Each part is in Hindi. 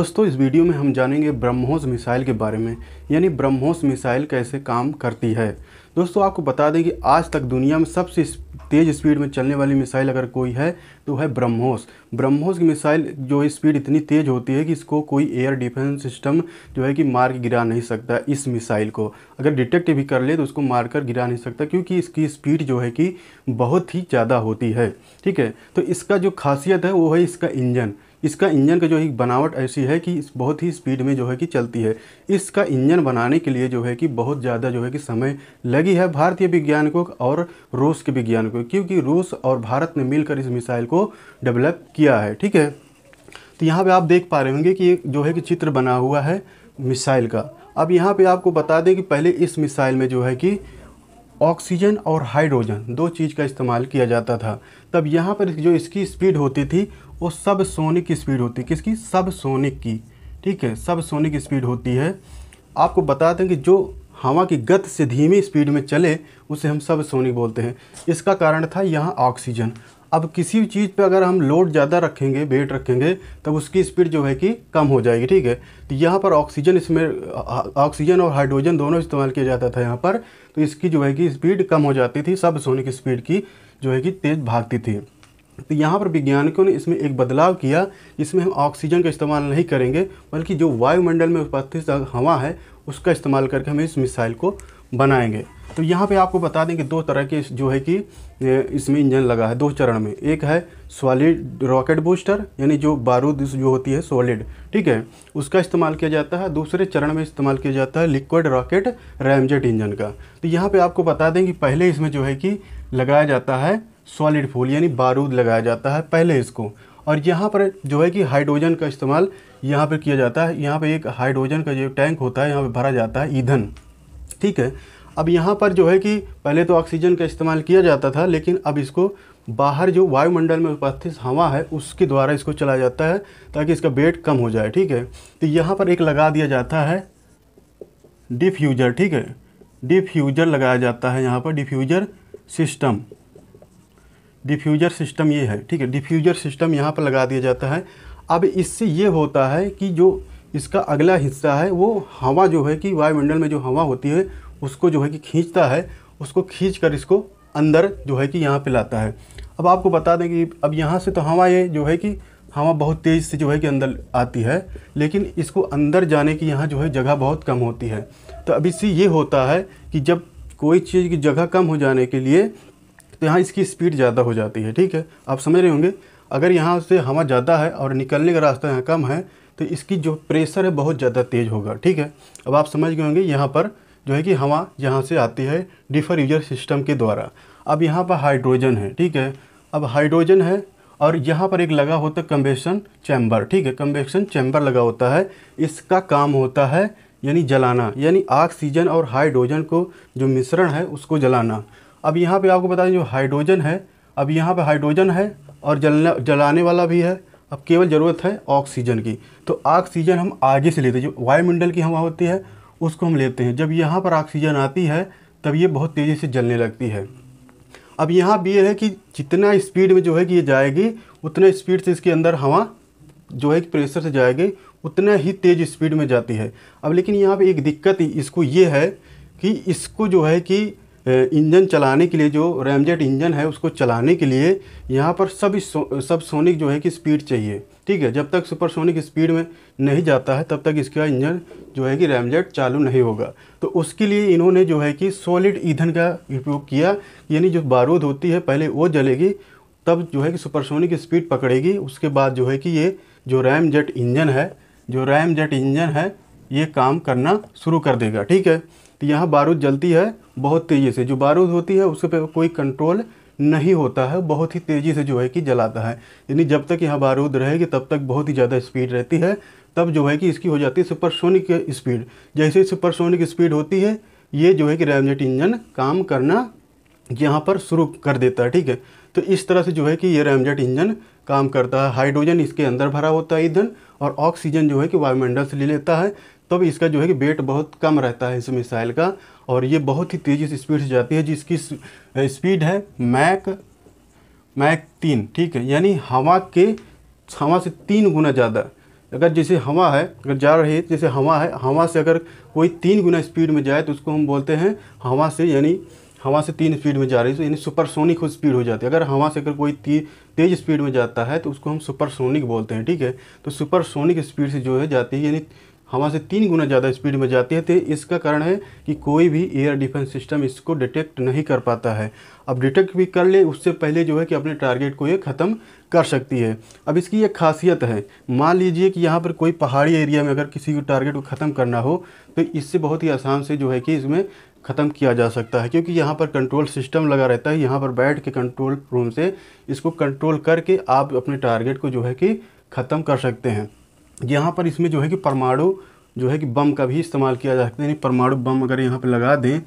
दोस्तों इस वीडियो में हम जानेंगे ब्रह्मोस मिसाइल के बारे में यानी ब्रह्मोस मिसाइल कैसे काम करती है दोस्तों आपको बता दें कि आज तक दुनिया में सबसे तेज़ स्पीड में चलने वाली मिसाइल अगर कोई है तो है ब्रह्मोस ब्रह्मोस की मिसाइल जो स्पीड इतनी तेज़ होती है कि इसको कोई एयर डिफेंस सिस्टम जो है कि मार के गिरा नहीं सकता इस मिसाइल को अगर डिटेक्ट भी कर ले तो उसको मार कर गिरा नहीं सकता क्योंकि इसकी स्पीड जो है कि बहुत ही ज़्यादा होती है ठीक है तो इसका जो खासियत है वो है इसका इंजन इसका इंजन का जो है बनावट ऐसी है कि बहुत ही स्पीड में जो है कि चलती है इसका इंजन बनाने के लिए जो है कि बहुत ज़्यादा जो है कि समय लगी है भारतीय को और रूस के को क्योंकि रूस और भारत ने मिलकर इस मिसाइल को डेवलप किया है ठीक है तो यहाँ पर आप देख पा रहे होंगे कि एक जो है कि चित्र बना हुआ है मिसाइल का अब यहाँ पर आपको बता दें कि पहले इस मिसाइल में जो है कि ऑक्सीजन और हाइड्रोजन दो चीज़ का इस्तेमाल किया जाता था तब यहाँ पर जो इसकी स्पीड होती थी वो सब सोनिक स्पीड होती किसकी सब सोनिक की ठीक है सब सोनिक स्पीड होती है आपको बता दें कि जो हवा की गत से धीमी स्पीड में चले उसे हम सब सोनिक बोलते हैं इसका कारण था यहाँ ऑक्सीजन अब किसी भी चीज़ पे अगर हम लोड ज़्यादा रखेंगे वेट रखेंगे तब उसकी स्पीड जो है कि कम हो जाएगी ठीक है तो यहाँ पर ऑक्सीजन इसमें ऑक्सीजन और हाइड्रोजन दोनों इस्तेमाल किया जाता था यहाँ पर तो इसकी जो है कि स्पीड कम हो जाती थी सब सोने की स्पीड की जो है कि तेज़ भागती थी तो यहाँ पर वैज्ञानिकों ने इसमें एक बदलाव किया इसमें हम ऑक्सीजन का इस्तेमाल नहीं करेंगे बल्कि जो वायुमंडल में उपस्थित हवा है उसका इस्तेमाल करके हम इस मिसाइल को बनाएंगे तो यहाँ पे आपको बता दें कि दो तरह के जो है कि इसमें इंजन लगा है दो चरण में एक है सॉलिड रॉकेट बूस्टर यानी जो बारूद जो होती है सॉलिड ठीक है उसका इस्तेमाल किया जाता है दूसरे चरण में इस्तेमाल किया जाता है लिक्विड रॉकेट रैमजेट इंजन का तो यहाँ पे आपको बता दें कि पहले इसमें जो है कि लगाया जाता है सॉलिड फूल यानी बारूद लगाया जाता है पहले इसको और यहाँ पर जो है कि हाइड्रोजन का इस्तेमाल यहाँ पर किया जाता है यहाँ पर एक हाइड्रोजन का जो टैंक होता है यहाँ पर भरा जाता है ईंधन ठीक है अब यहाँ पर जो है कि पहले तो ऑक्सीजन का इस्तेमाल किया जाता था लेकिन अब इसको बाहर जो वायुमंडल में उपस्थित हवा है उसके द्वारा इसको चलाया जाता है ताकि इसका वेट कम हो जाए ठीक है तो यहाँ पर एक लगा दिया जाता है डिफ्यूज़र ठीक है डिफ्यूज़र लगाया जाता है यहाँ पर डिफ्यूज़र सिस्टम डिफ्यूज़र सिस्टम ये है ठीक है डिफ्यूज़र सिस्टम यहाँ पर लगा दिया जाता है अब इससे ये होता है कि जो इसका अगला हिस्सा है वो हवा जो है कि वायुमंडल में जो हवा होती है उसको जो है कि खींचता है उसको खींच कर इसको अंदर जो है कि यहाँ पे लाता है अब आपको बता दें कि अब यहाँ से तो हवा ये जो है कि हवा बहुत तेज़ से जो है कि अंदर आती है लेकिन इसको अंदर जाने की यहाँ जो है जगह बहुत कम होती है तो अब इससे ये होता है कि जब कोई चीज़ की जगह कम हो जाने के लिए तो यहाँ इसकी स्पीड ज़्यादा हो जाती है ठीक है आप समझ रहे होंगे अगर यहाँ से हवा ज़्यादा है और निकलने का रास्ता यहाँ कम है तो इसकी जो प्रेशर है बहुत ज़्यादा तेज़ होगा ठीक है अब आप समझ गए होंगे यहाँ पर जो है कि हवा यहाँ से आती है डिफर सिस्टम के द्वारा अब यहाँ पर हाइड्रोजन है ठीक है अब हाइड्रोजन है और यहाँ पर एक लगा होता है कम्बेशन चैम्बर ठीक है कम्बेशन चैम्बर लगा होता है इसका काम होता है यानी जलाना यानी ऑक्सीजन और हाइड्रोजन को जो मिश्रण है उसको जलाना अब यहाँ पे आपको बता दें जो हाइड्रोजन है अब यहाँ पे हाइड्रोजन है और जलना जलाने वाला भी है अब केवल ज़रूरत है ऑक्सीजन की तो ऑक्सीजन हम आगे से लेते हैं जो वायुमंडल की हवा होती है उसको हम लेते हैं जब यहाँ पर ऑक्सीजन आती है तब ये बहुत तेज़ी से जलने लगती है अब यहाँ भी ये है कि जितना स्पीड में जो है कि ये जाएगी उतना स्पीड से इसके अंदर हवा जो है कि प्रेशर से जाएगी उतना ही तेज़ स्पीड में जाती है अब लेकिन यहाँ पर एक दिक्कत इसको ये है कि इसको जो है कि इंजन चलाने के लिए जो रैमजेट इंजन है उसको चलाने के लिए यहाँ पर सब सो, सब सोनिक जो है कि स्पीड चाहिए ठीक है जब तक सुपरसोनिक स्पीड में नहीं जाता है तब तक इसका इंजन जो है कि रैमजेट चालू नहीं होगा तो उसके लिए इन्होंने जो है कि सॉलिड ईंधन का उपयोग किया यानी जो बारूद होती है पहले वो जलेगी तब जो है कि सुपरसोनिक स्पीड पकड़ेगी उसके बाद जो है कि ये जो रैम जेट इंजन है जो रैम जेट इंजन है ये काम करना शुरू कर देगा ठीक है तो यहाँ बारूद जलती है बहुत तेज़ी से जो बारूद होती है उसके पे कोई कंट्रोल नहीं होता है बहुत ही तेज़ी से जो है कि जलाता है यानी जब तक यहाँ बारूद रहेगी तब तक बहुत ही ज़्यादा स्पीड रहती है तब जो है कि इसकी हो जाती है सुपरसोनिक स्पीड जैसे सुपरसोनिक स्पीड होती है ये जो है कि रैमजेट इंजन काम करना यहाँ पर शुरू कर देता है ठीक है तो इस तरह से जो है कि ये रैमजेट इंजन काम करता है हाइड्रोजन इसके अंदर भरा होता है ईंधन और ऑक्सीजन जो है कि वायुमंडल से ले लेता है तब तो इसका जो है कि वेट बहुत कम रहता है इस मिसाइल का और ये बहुत ही तेज़ी से स्पीड से जाती है जिसकी स्पीड है मैक मैक तीन ठीक है यानी हवा के हवा से तीन गुना ज़्यादा अगर जैसे हवा है अगर जा रही है जैसे हवा है हवा से अगर कोई तीन गुना स्पीड में जाए तो उसको हम बोलते हैं हवा से यानी हवा से तीन स्पीड में जा रही है तो यानी सुपरसोनिक स्पीड हो जाती है अगर हवा से अगर कोई तेज़ स्पीड में जाता है तो उसको हम सुपरसोनिक बोलते हैं ठीक है तो सुपरसोनिक स्पीड से जो है जाती है यानी हवा से तीन गुना ज़्यादा स्पीड में जाती है तो इसका कारण है कि कोई भी एयर डिफेंस सिस्टम इसको डिटेक्ट नहीं कर पाता है अब डिटेक्ट भी कर ले उससे पहले जो है कि अपने टारगेट को ये ख़त्म कर सकती है अब इसकी एक खासियत है मान लीजिए कि यहाँ पर कोई पहाड़ी एरिया में अगर किसी के टारगेट को ख़त्म करना हो तो इससे बहुत ही आसान से जो है कि इसमें ख़त्म किया जा सकता है क्योंकि यहाँ पर कंट्रोल सिस्टम लगा रहता है यहाँ पर बैठ के कंट्रोल रूम से इसको कंट्रोल करके आप अपने टारगेट को जो है कि ख़त्म कर सकते हैं यहाँ पर इसमें जो है कि परमाणु जो है कि बम का भी इस्तेमाल किया जा सकता है यानी परमाणु बम अगर यहाँ पर लगा दें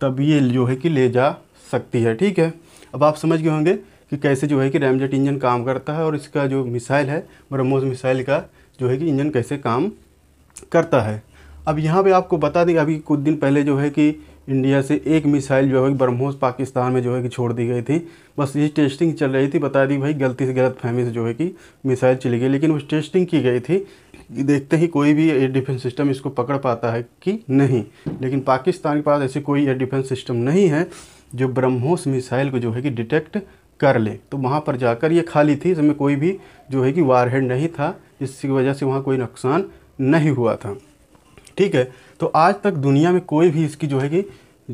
तब ये जो है कि ले जा सकती है ठीक है अब आप समझ गए होंगे कि कैसे जो है कि रैमजेट इंजन काम करता है और इसका जो मिसाइल है ब्रह्मोस मिसाइल का जो है कि इंजन कैसे काम करता है अब यहाँ पे आपको बता दें अभी कुछ दिन पहले जो है कि इंडिया से एक मिसाइल जो है ब्रह्मोस पाकिस्तान में जो है कि छोड़ दी गई थी बस ये टेस्टिंग चल रही थी बता दी भाई गलती से गलत फहमी से जो है कि मिसाइल चली गई लेकिन उस टेस्टिंग की गई थी देखते ही कोई भी एयर डिफेंस सिस्टम इसको पकड़ पाता है कि नहीं लेकिन पाकिस्तान के पास ऐसे कोई एयर डिफेंस सिस्टम नहीं है जो ब्रह्मोस मिसाइल को जो है कि डिटेक्ट कर ले तो वहाँ पर जाकर ये खाली थी इसमें कोई भी जो है कि वारहेड नहीं था जिसकी वजह से वहाँ कोई नुकसान नहीं हुआ था ठीक है तो आज तक दुनिया में कोई भी इसकी जो है कि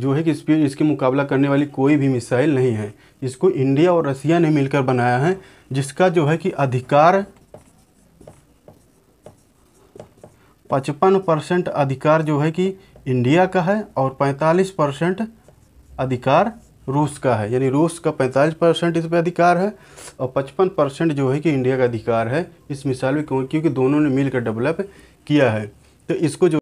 जो है कि स्पीड इसके मुकाबला करने वाली कोई भी मिसाइल नहीं है इसको इंडिया और रसिया ने मिलकर बनाया है जिसका जो है कि अधिकार पचपन परसेंट अधिकार जो है कि इंडिया का है और पैंतालीस परसेंट अधिकार रूस का है यानी रूस का पैंतालीस परसेंट इस पर अधिकार है और पचपन परसेंट जो है कि इंडिया का अधिकार है इस मिसाइल में क्योंकि दोनों ने मिलकर डेवलप किया है तो इसको जो